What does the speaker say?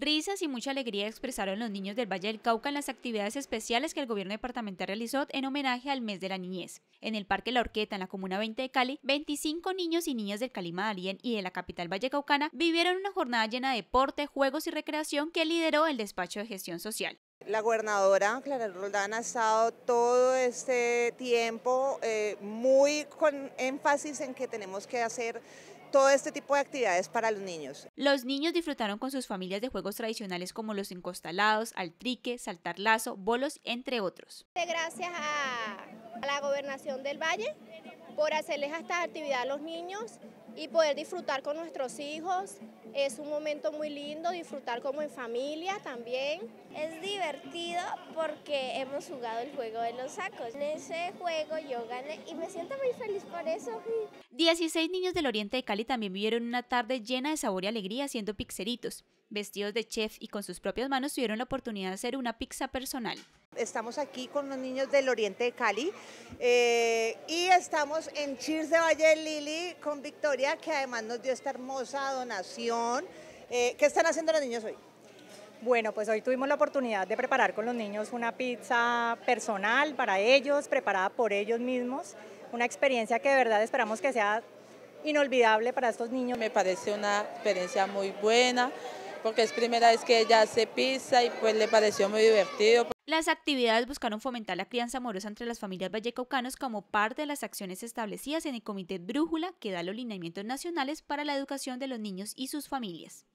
Risas y mucha alegría expresaron los niños del Valle del Cauca en las actividades especiales que el gobierno departamental realizó en homenaje al mes de la niñez. En el Parque La Orqueta, en la Comuna 20 de Cali, 25 niños y niñas del Calima de y de la capital vallecaucana vivieron una jornada llena de deporte, juegos y recreación que lideró el despacho de gestión social. La gobernadora Clara Roldán ha estado todo este tiempo eh, muy con énfasis en que tenemos que hacer todo este tipo de actividades para los niños. Los niños disfrutaron con sus familias de juegos tradicionales como los encostalados, altrique, saltar lazo, bolos, entre otros. Gracias a la gobernación del Valle por hacerles estas actividades a los niños y poder disfrutar con nuestros hijos. Es un momento muy lindo, disfrutar como en familia también. Es divertido porque hemos jugado el juego de los sacos. En ese juego yo gané y me siento muy feliz por eso. 16 niños del Oriente de Cali también vivieron una tarde llena de sabor y alegría haciendo pixeritos. Vestidos de chef y con sus propias manos tuvieron la oportunidad de hacer una pizza personal. Estamos aquí con los niños del Oriente de Cali eh, y estamos en Cheers de Valle de Lili con Victoria, que además nos dio esta hermosa donación. Eh, ¿Qué están haciendo los niños hoy? Bueno, pues hoy tuvimos la oportunidad de preparar con los niños una pizza personal para ellos, preparada por ellos mismos, una experiencia que de verdad esperamos que sea inolvidable para estos niños. Me parece una experiencia muy buena, porque es primera vez que ella hace pizza y pues le pareció muy divertido. Las actividades buscaron fomentar la crianza amorosa entre las familias vallecaucanos como parte de las acciones establecidas en el Comité Brújula que da los lineamientos nacionales para la educación de los niños y sus familias.